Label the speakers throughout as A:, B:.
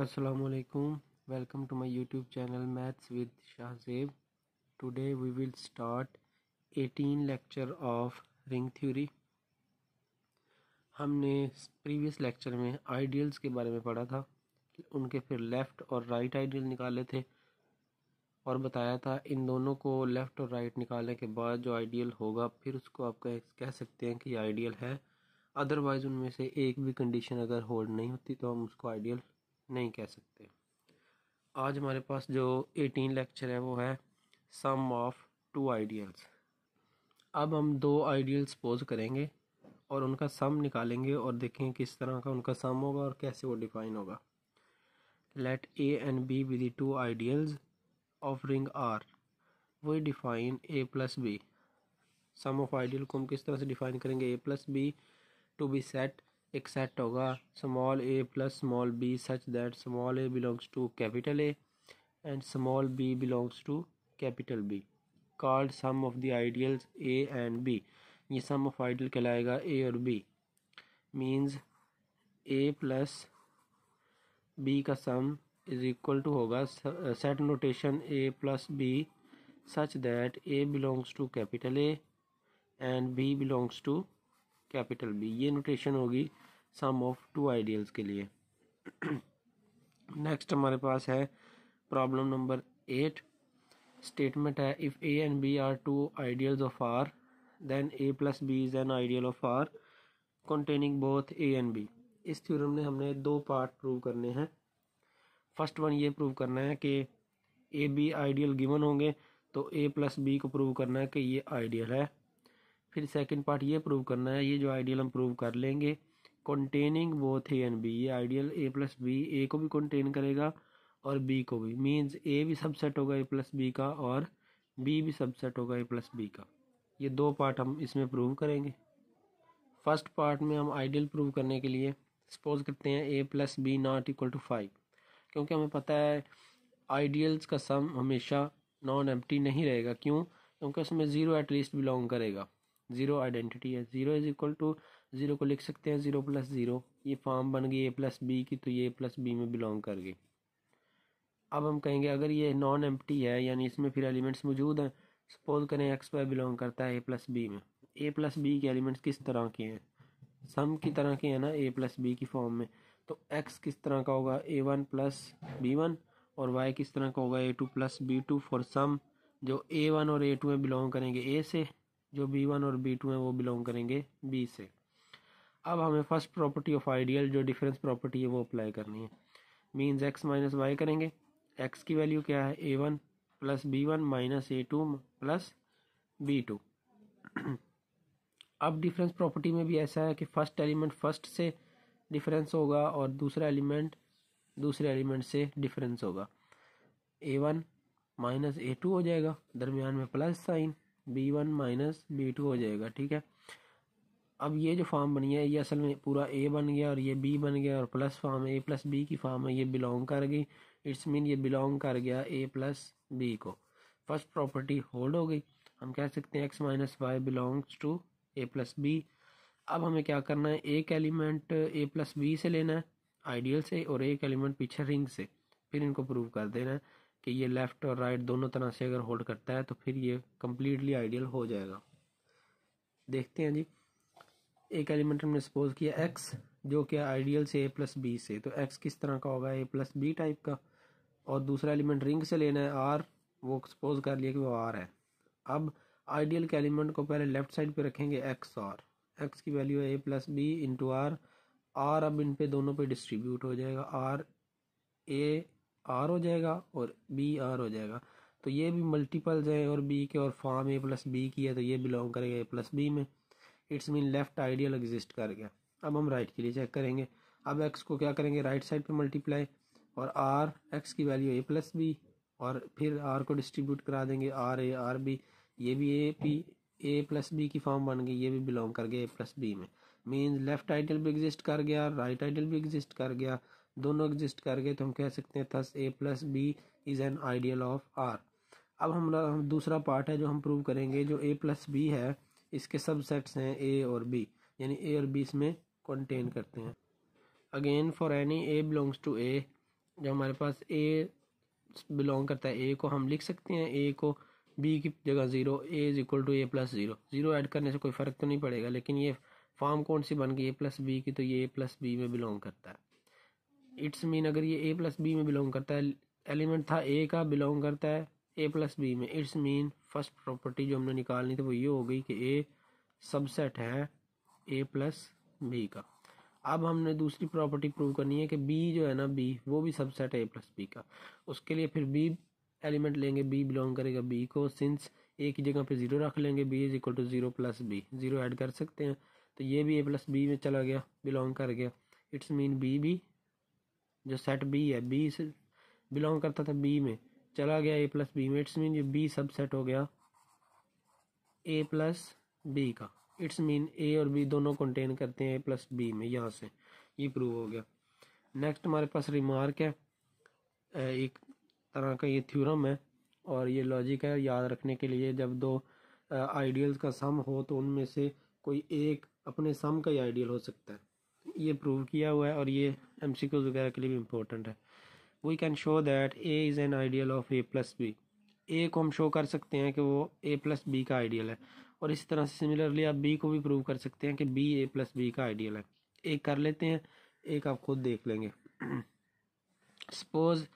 A: Aslam welcome to my youtube channel maths with Shahzeb today we will start 18 lecture of ring theory हमने previous lecture में ideals के बारे में पढ़ा था उनके फिर लेफ़्ट और राइट आइडियल निकाले थे और बताया था इन दोनों को लेफ़्ट और राइट निकालने के बाद जो आइडियल होगा फिर उसको आप कह, कह सकते हैं कि आइडियल है अदरवाइज़ उनमें से एक भी कंडीशन अगर होल्ड नहीं होती तो हम उसको आइडियल नहीं कह सकते आज हमारे पास जो एटीन लेक्चर है वो है सम ऑफ टू आइडियल्स अब हम दो आइडियल सपोज करेंगे और उनका सम निकालेंगे और देखेंगे किस तरह का उनका सम होगा और कैसे वो डिफाइन होगा let A and B with the two ideals of ring R we define A plus B sum of ideal को हम किस तरह से डिफाइन करेंगे A plus B to be set एक सेट होगा small A plus small B such that small A belongs to capital A and small B belongs to capital B called sum of the ideals A and B ये sum of ideal कहलाएगा A और B means A plus B का sum is equal to होगा set notation A plus B such that A belongs to capital A and B belongs to capital B ये notation होगी sum of to ideals के लिए next हमारे पास है problem number eight statement है if A and B are two ideals of R then A plus B is an ideal of R containing both A and B इस theorem ने हमने दो पार्ट प्रूव करने हैं फर्स्ट वन ये prove करना है कि ए बी आइडियल गिवन होंगे तो ए प्लस बी को प्रूव करना है कि ये आइडियल है फिर सेकंड पार्ट ये प्रूव करना है ये जो आइडियल हम प्रूव कर लेंगे containing both A and B ये ideal A plus B A को भी कंटेन करेगा और बी को भी मीन्स ए भी सबसेट होगा ए प्लस बी का और बी भी सबसेट होगा ए प्लस बी का ये दो पार्ट हम इसमें प्रूव करेंगे फर्स्ट पार्ट में हम आइडियल प्रूव करने के लिए सपोज करते हैं A plus B not equal to five क्योंकि हमें पता है आइडियल्स का सम हमेशा नॉन एम्प्टी नहीं रहेगा क्यों क्योंकि उसमें ज़ीरो एटलीस्ट बिलोंग करेगा ज़ीरो आइडेंटिटी है zero is equal to zero को लिख सकते हैं ज़ीरो प्लस ज़ीरो ये फॉर्म बन गई ए प्लस बी की तो ये ए प्लस बी में बिलोंग कर गई अब हम कहेंगे अगर ये नॉन एम्प्टी है यानी इसमें फिर एलिमेंट्स मौजूद हैं सपोज करें एक्स वाई बिलोंग करता है ए प्लस बी में ए प्लस बी के एलिमेंट्स किस तरह के हैं सम की तरह के हैं ना ए प्लस बी की फॉर्म में तो एक्स किस तरह का होगा A one plus B one और वाई किस तरह का होगा A two plus B two for some जो ए वन और ए टू में बिलोंग करेंगे ए से जो बी वन और बी टू हैं वो बिलोंग करेंगे बी से अब हमें फर्स्ट प्रॉपर्टी ऑफ आइडियल जो डिफरेंस प्रॉपर्टी है वो अप्लाई करनी है मीन्स एक्स माइनस वाई करेंगे एक्स की वैल्यू क्या है A one plus B one minus A two plus B two अब डिफरेंस प्रॉपर्टी में भी ऐसा है कि फर्स्ट एलिमेंट फर्स्ट से डिफरेंस होगा और दूसरा एलिमेंट दूसरे एलिमेंट से डिफरेंस होगा A one minus A two हो जाएगा दरमियान में plus sign B one minus B two हो जाएगा ठीक है अब ये जो फॉर्म बनी है ये असल में पूरा ए बन गया और ये बी बन गया और plus form A plus B की फॉर्म है ये बिलोंग कर गई इट्स मीन ये बिलोंग कर गया ए प्लस बी को फर्स्ट प्रॉपर्टी होल्ड हो गई हम कह सकते हैं X minus Y belongs to A plus B अब हमें क्या करना है एक एलिमेंट ए प्लस बी से लेना है आइडियल से और एक एलिमेंट पीछे रिंग से फिर इनको प्रूव कर देना है कि ये लेफ़्ट और राइट दोनों तरह से अगर होल्ड करता है तो फिर ये कम्प्लीटली आइडियल हो जाएगा देखते हैं जी एक एलिमेंट हमने सपोज किया एक्स जो कि आइडियल से ए प्लस बी से तो एक्स किस तरह का होगा ए प्लस बी टाइप का और दूसरा एलिमेंट रिंग से लेना है आर वो सपोज कर लिया कि वो आर है अब आइडियल के एलिमेंट को पहले लेफ्ट साइड पे रखेंगे एक्स आर एक्स की वैल्यू है A plus B into R R अब इन पे दोनों पे डिस्ट्रीब्यूट हो जाएगा आर ए आर हो जाएगा और बी आर हो जाएगा तो ये भी मल्टीपल्स हैं और बी के और फॉर्म ए प्लस बी की है तो ये बिलोंग करेगा ए प्लस बी में it's mean left ideal exist कर गया अब हम राइट के लिए चेक करेंगे अब एक्स को क्या करेंगे राइट साइड पे मल्टीप्लाई और आर एक्स की वैल्यू ए प्लस बी और फिर आर को डिस्ट्रीब्यूट करा देंगे आर ए आर बी ये भी A P A plus B की फॉर्म बन गई ये भी बिलोंग कर गया ए प्लस बी में मीन्स लेफ्ट आइडियल भी एग्जिस्ट कर गया राइट आइडियल भी एग्जिस्ट कर गया दोनों एग्जिस्ट कर गए तो हम कह सकते हैं thus A plus B is an ideal of R अब हमारा हम दूसरा पार्ट है जो हम प्रूव करेंगे जो ए प्लस बी है इसके सबसेट्स हैं ए और बी यानी ए और बी इसमें कंटेन करते हैं again for any A belongs to A जो हमारे पास ए बिलोंग करता है ए को हम लिख सकते हैं ए को बी की जगह zero A is equal to A plus zero zero add करने से कोई फ़र्क तो नहीं पड़ेगा लेकिन ये फॉर्म कौन सी बन गई ए प्लस बी की तो ये ए प्लस बी में बिलोंग करता है इट्स मीन अगर ये ए प्लस बी में बिलोंग करता है एलिमेंट था ए का बिलोंग करता है ए प्लस बी में इट्स मीन फर्स्ट प्रॉपर्टी जो हमने निकालनी थी वो ये हो गई कि ए सबसेट है ए प्लस बी का अब हमने दूसरी प्रॉपर्टी प्रूव करनी है कि बी जो है ना बी वो भी सबसेट है ए प्लस बी का उसके लिए फिर बी एलिमेंट लेंगे बी बिलोंग करेगा बी को सिंस ए की जगह पे जीरो रख लेंगे B is equal to zero plus B zero add कर सकते हैं तो ये भी ए प्लस बी में चला गया बिलोंग कर गया इट्स मीन बी बी जो सेट बी है बी से बिलोंग करता था बी में चला गया ए प्लस बी में इट्स मीन ये बी सबसेट हो गया ए प्लस बी का इट्स मीन ए और बी दोनों कंटेन करते हैं ए प्लस बी में यहाँ से ये प्रूव हो गया नेक्स्ट हमारे पास रिमार्क है एक तरह का ये थ्योरम है और ये लॉजिक है याद रखने के लिए जब दो आइडियल्स का सम हो तो उनमें से कोई एक अपने सम का ही आइडियल हो सकता है ये प्रूव किया हुआ है और ये एम वगैरह के लिए भी इम्पोर्टेंट है we can show that A is an ideal of A plus B A को हम शो कर सकते हैं कि वो ए प्लस बी का आइडियल है और इसी तरह से सिमिलरली आप बी को भी प्रूव कर सकते हैं कि बी ए प्लस बी का आइडियल है एक कर लेते हैं एक आप खुद देख लेंगे सपोज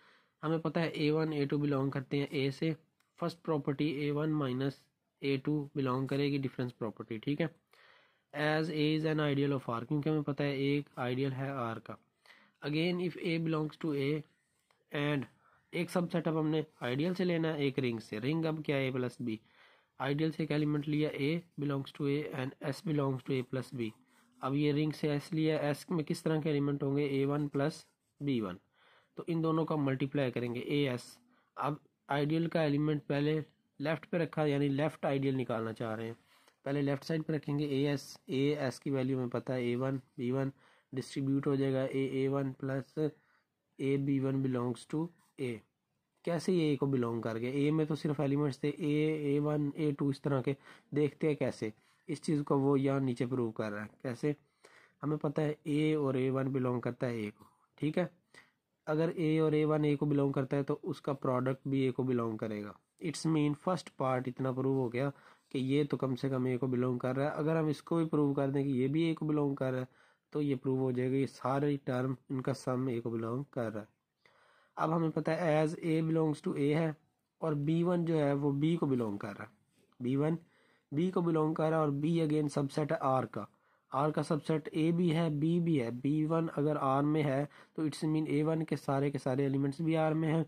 A: हमें पता है A one A two belong करते हैं ए से first property A one minus A two belong करेगी डिफरेंस प्रॉपर्टी ठीक है as A is an ideal of R क्योंकि हमें पता है एक आइडियल है आर का again if A belongs to A and एक सब सेटअप हमने आइडियल से लेना है एक रिंग से रिंग अब क्या है ए प्लस बी आइडियल से एक एलिमेंट लिया A belongs to A and S belongs to A plus B अब ये रिंग से एस लिया एस में किस तरह के एलिमेंट होंगे A one plus B one तो इन दोनों का मल्टीप्लाई करेंगे ए एस अब आइडियल का एलिमेंट पहले लेफ्ट पे रखा यानी लेफ्ट आइडियल निकालना चाह रहे हैं पहले लेफ्ट साइड पे रखेंगे ए एस ए एस की वैल्यू हमें पता है A one B one distribute हो जाएगा A A one plus A B one belongs to A कैसे ये ए को बिलोंग कर गया ए में तो सिर्फ एलिमेंट्स थे ए ए वन ए टू इस तरह के देखते हैं कैसे इस चीज़ को वो यहाँ नीचे प्रूव कर रहा है कैसे हमें पता है ए और ए वन बिलोंग करता है ए को ठीक है अगर ए और ए वन ए को बिलोंग करता है तो उसका प्रोडक्ट भी ए को बिलोंग करेगा इट्स मीन फर्स्ट पार्ट इतना प्रूव हो गया कि ये तो कम से कम ए को बिलोंग कर रहा है अगर हम इसको भी प्रूव कर दें कि ये भी ए को बिलोंग कर रहा है तो ये प्रूव हो जाएगा ये सारे टर्म इनका सम ए को बिलोंग कर रहा है अब हमें पता है as A belongs to A है और बी वन जो है वो बी को बिलोंग कर रहा है बी वन बी को बिलोंग कर रहा है और बी अगेन सबसेट है आर का आर का सबसेट ए भी है बी भी है बी वन अगर आर में है तो इट्स मीन ए वन के सारे के सारे एलिमेंट्स भी आर में हैं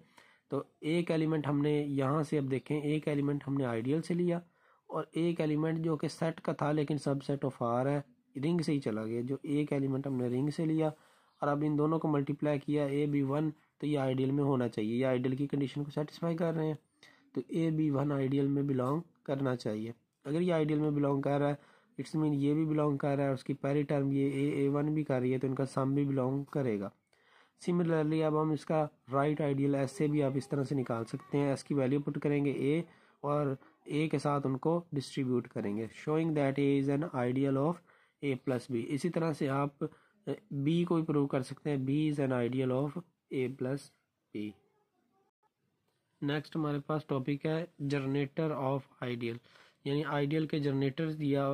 A: तो एक एलिमेंट हमने यहाँ से अब देखें एक एलिमेंट हमने आइडियल से लिया और एक एलिमेंट जो कि सेट का था लेकिन सबसेट ऑफ आर है रिंग से ही चला गया जो एक एलिमेंट हमने रिंग से लिया और अब इन दोनों को मल्टीप्लाई किया ए बी वन तो ये आइडियल में होना चाहिए ये आइडियल की कंडीशन को सेटिस्फाई कर रहे हैं तो ए बी वन आइडियल में बिलोंग करना चाहिए अगर ये आइडियल में बिलोंग कर रहा है इट्स मीन ये भी बिलोंग कर रहा है उसकी पहली टर्म ये ए ए वन भी कर रही है तो इनका सम भी बिलोंग करेगा सिमिलरली अब हम इसका राइट आइडियल एस से भी आप इस तरह से निकाल सकते हैं एस की वैल्यू पुट करेंगे ए और ए के साथ उनको डिस्ट्रीब्यूट करेंगे showing that A is an ideal of A plus B इसी तरह से आप बी को भी प्रूव कर सकते हैं B is an ideal of A plus B next हमारे पास टॉपिक है जनरेटर ऑफ आइडियल यानी आइडियल के जनरेटर या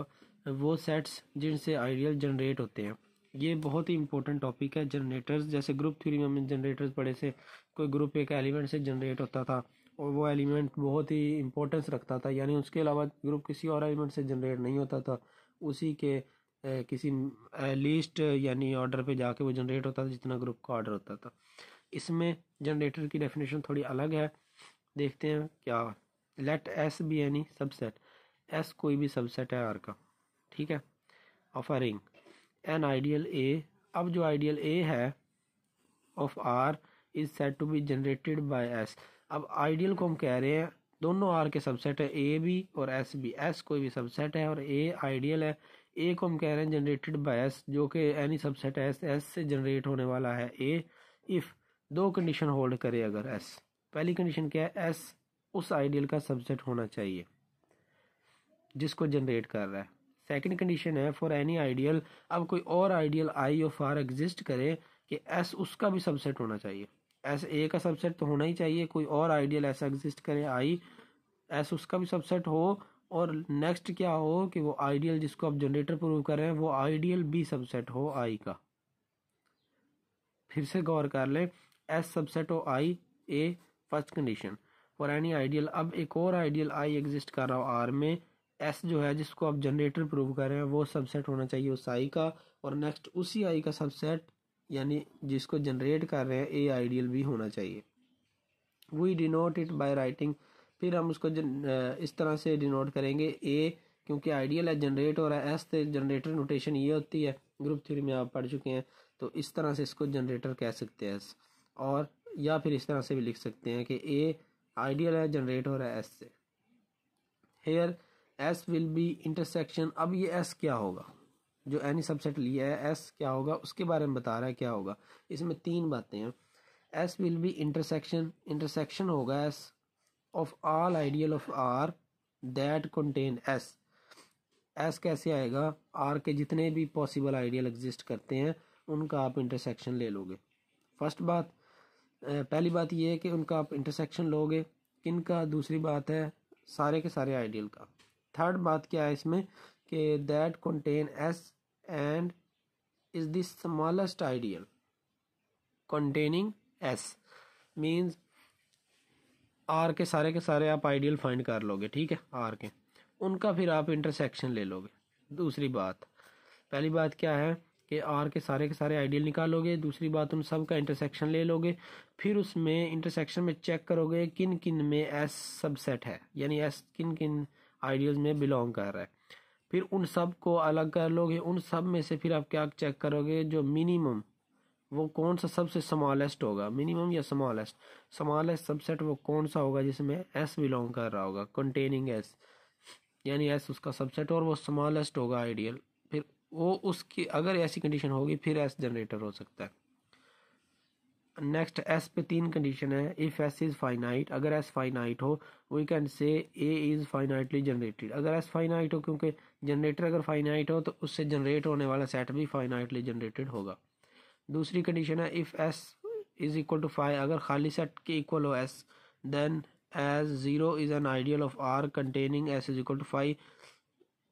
A: वो सेट्स जिनसे आइडियल जनरेट होते हैं ये बहुत ही इंपॉर्टेंट टॉपिक है जनरेटर्स जैसे ग्रुप थ्योरी में हमने जनरेटर्स पढ़े से कोई ग्रुप एक एलिमेंट से जनरेट होता था और वो एलिमेंट बहुत ही इंपॉर्टेंस रखता था यानी उसके अलावा ग्रुप किसी और एलिमेंट से जनरेट नहीं होता था उसी के किसी लिस्ट यानी ऑर्डर पे जाके वो जनरेट होता था जितना ग्रुप का ऑर्डर होता था इसमें जनरेटर की डेफिनेशन थोड़ी अलग है देखते हैं क्या लेट एस बी यानी सबसेट एस कोई भी सबसेट है आर का ठीक है of a ring an ideal A अब जो आइडियल ए है of R is said to be generated by S अब आइडियल को हम कह रहे हैं दोनों आर के सबसेट है ए भी और एस भी एस कोई भी सबसेट है और ए आइडियल है ए को हम कह रहे हैं जनरेटेड बाय एस जो कि एनी सबसेट एस एस से जनरेट होने वाला है ए इफ़ दो कंडीशन होल्ड करे अगर एस पहली कंडीशन क्या है एस उस आइडियल का सबसेट होना चाहिए जिसको जनरेट कर रहा है सेकंड कंडीशन है फॉर एनी आइडियल अब कोई और ideal I of R exist करे कि एस उसका भी सबसेट होना चाहिए एस ए का सबसेट तो होना ही चाहिए कोई और आइडियल ऐसा एग्जिस्ट करे आई एस उसका भी सबसेट हो और नेक्स्ट क्या हो कि वो आइडियल जिसको आप जनरेटर प्रूव कर रहे हैं वो आइडियल बी सबसेट हो आई का फिर से गौर कर लें एस सबसेट हो आई ए फर्स्ट कंडीशन और एनी आइडियल अब एक और आइडियल आई एग्जिस्ट कर रहा हो आर में एस जो है जिसको आप जनरेटर प्रूव कर रहे हैं वो सबसेट होना चाहिए उस आई का और नेक्स्ट उसी आई का सबसेट यानी जिसको जनरेट कर रहे हैं ए आइडियल भी होना चाहिए we denote it by writing फिर हम उसको जन, इस तरह से डिनोट करेंगे ए क्योंकि आइडियल है जनरेट हो रहा है एस से जनरेटर नोटेशन ये होती है ग्रुप थ्योरी में आप पढ़ चुके हैं तो इस तरह से इसको जनरेटर कह सकते हैं एस और या फिर इस तरह से भी लिख सकते हैं कि ए आइडियल है जनरेट हो रहा है एस से here S will be intersection अब ये एस क्या होगा जो एनी सबसेट लिया है एस क्या होगा उसके बारे में बता रहा है क्या होगा इसमें तीन बातें हैं S will be intersection intersection होगा S of all ideal of R that contain S S कैसे आएगा आर के जितने भी पॉसिबल आइडियल एग्जिस्ट करते हैं उनका आप इंटरसेक्शन ले लोगे फर्स्ट बात पहली बात यह है कि उनका आप इंटरसेक्शन लोगे किन का दूसरी बात है सारे के सारे आइडियल का थर्ड बात क्या है इसमें कि that contain S and is the smallest ideal containing S means R के सारे के सारे आप आइडियल फाइंड कर लोगे ठीक है आर के उनका फिर आप इंटरसेक्शन ले लोगे दूसरी बात पहली बात क्या है कि आर के सारे के सारे आइडियल निकालोगे दूसरी बात उन सब का इंटरसेक्शन ले लोगे फिर उसमें इंटरसेक्शन में चेक करोगे किन किन में एस सबसेट है यानी एस किन किन आइडियल्स में बिलोंग कर रहा है फिर उन सब को अलग कर लोगे उन सब में से फिर आप क्या चेक करोगे जो मिनिमम वो कौन सा सबसे स्मॉलेस्ट होगा मिनिमम या स्मॉलेस्ट स्मॉलेस्ट सबसेट वो कौन सा होगा जिसमें एस बिलोंग कर रहा होगा कंटेनिंग एस यानी एस उसका सबसेट और वो स्मॉलेस्ट होगा आइडियल फिर वो उसकी अगर ऐसी कंडीशन होगी फिर एस जनरेटर हो सकता है नेक्स्ट एस पे तीन कंडीशन है इफ़ एस इज़ फाइनाइट अगर एस फाइनाइट हो we can say A is finitely generated अगर एस फाइनाइट हो क्योंकि जनरेटर अगर फाइनाइट हो तो उससे जनरेट होने वाला सेट भी फाइनाइटली जनरेटेड होगा दूसरी कंडीशन है if S is equal to phi अगर खाली सेट के इक्वल हो S then S zero is an ideal of R containing S is equal to phi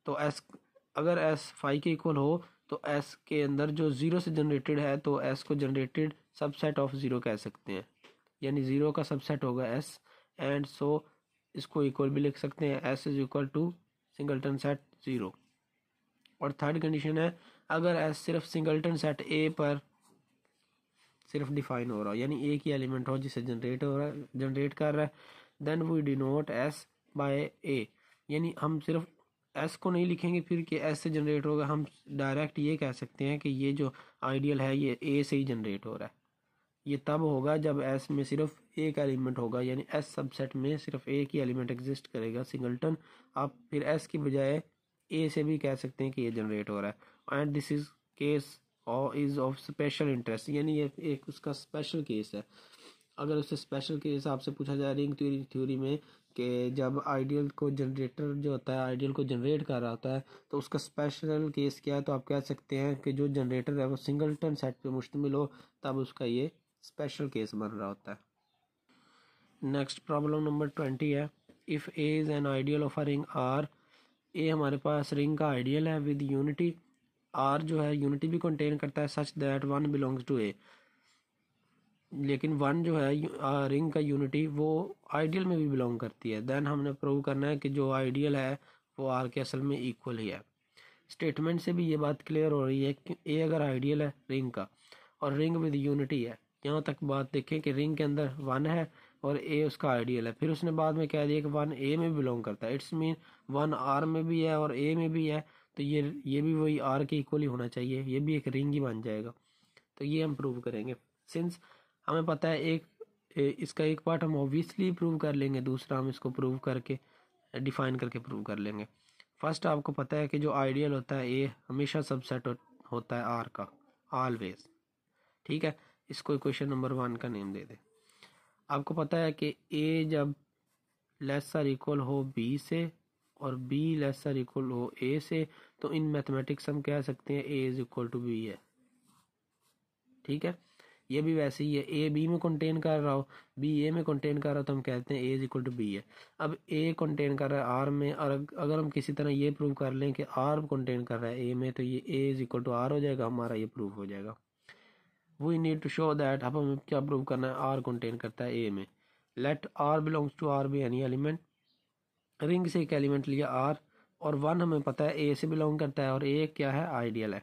A: तो एस अगर एस फाइव के इक्वल हो तो एस के अंदर जो ज़ीरो से जनरेटेड है तो एस को जनरेटेड सबसेट ऑफ ज़ीरो कह सकते हैं यानी ज़ीरो का सबसेट होगा एस एंड सो इसको इक्वल भी लिख सकते हैं S is equal to singleton set zero और थर्ड कंडीशन है अगर एस सिर्फ सिंगल्टन सेट ए पर सिर्फ डिफाइन हो रहा हो यानी एक ही एलिमेंट हो जिसे जनरेट हो रहा है जनरेट कर रहा है then we denote S by A यानी हम सिर्फ एस को नहीं लिखेंगे फिर कि एस से जनरेट होगा हम डायरेक्ट ये कह सकते हैं कि ये जो आइडियल है ये ए से ही जनरेट हो रहा है ये तब होगा जब एस में सिर्फ एक एलिमेंट होगा यानी एस सबसेट में सिर्फ एक ही एलिमेंट एग्जिस्ट करेगा सिंगल्टन आप फिर एस की बजाय ए से भी कह सकते हैं कि ये जनरेट हो रहा है एंड दिस इज केस और इज़ ऑफ स्पेशल इंटरेस्ट यानी ये एक उसका स्पेशल केस है अगर उससे स्पेशल केस आपसे पूछा जाए रिंग थ्योरी थ्योरी में कि जब आइडियल को जनरेटर जो होता है आइडियल को जनरेट कर रहा होता है तो उसका स्पेशल केस क्या है तो आप कह सकते हैं कि जो जनरेटर है वो सिंगल टर्न सेट पर मुश्तमिल हो तब उसका ये स्पेशल केस बन रहा होता है नेक्स्ट प्रॉब्लम नंबर ट्वेंटी है if A is an ideal of a ring R A हमारे पास रिंग का आइडियल है विद यूनिटी आर जो है यूनिटी भी कंटेन करता है such that one belongs to A लेकिन वन जो है रिंग का यूनिटी वो आइडियल में भी बिलोंग करती है देन हमने प्रूव करना है कि जो आइडियल है वो आर के असल में इक्वल ही है स्टेटमेंट से भी ये बात क्लियर हो रही है कि ए अगर आइडियल है रिंग का और रिंग विद यूनिटी है यहाँ तक बात देखें कि रिंग के अंदर वन है और ए उसका आइडियल है फिर उसने बाद में कह दिया कि वन ए में बिलोंग करता है इट्स मीन वन आर में भी है और ए में भी है तो ये ये भी वही आर के इक्वल ही होना चाहिए ये भी एक रिंग ही बन जाएगा तो ये हम प्रूव करेंगे सिंस हमें पता है एक इसका एक पार्ट हम ऑब्वियसली प्रूव कर लेंगे दूसरा हम इसको प्रूव करके डिफाइन करके प्रूव कर लेंगे फर्स्ट आपको पता है कि जो आइडियल होता है ए हमेशा सबसेट होता है आर का ऑलवेज ठीक है इसको क्वेश्चन नंबर वन का नेम दे दें आपको पता है कि ए जब लेस आर इक्वल हो बी से और बी लेस आर इक्वल हो ए से तो इन मैथमेटिक्स हम कह सकते हैं A is equal to B है ठीक है ये भी वैसे ही है ए बी में कंटेन कर रहा हो बी ए में कंटेन कर रहा हो तो हम कहते हैं A is equal to B है अब ए कंटेन कर रहा है आर में और अगर हम किसी तरह ये प्रूव कर लें कि आर कंटेन कर रहा है ए में तो ये A is equal to R हो जाएगा हमारा ये प्रूव हो जाएगा we need to show that अब हमें क्या प्रूव करना है आर कंटेन करता है ए में let R belongs to R be any element ring से एक एलिमेंट लिया आर और वन हमें पता है ए से बिलोंग करता है और ए क्या है आइडियल है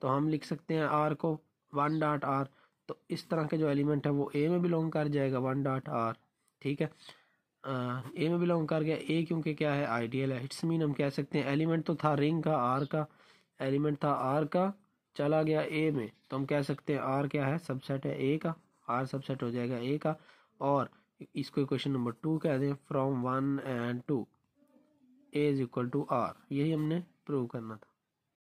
A: तो हम लिख सकते हैं आर को वन डॉट आर तो इस तरह के जो एलिमेंट है वो ए में बिलोंग कर जाएगा वन डॉट आर ठीक है ए में बिलोंग कर गया ए क्योंकि क्या है आइडियल है इट्स मीन हम कह सकते हैं एलिमेंट तो था रिंग का आर का एलिमेंट था आर का चला गया ए में तो हम कह सकते हैं आर क्या है सबसेट है ए का आर सबसेट हो जाएगा ए का और इसको क्वेश्चन नंबर टू कह दें from one and two A is equal to R यही हमने प्रूव करना था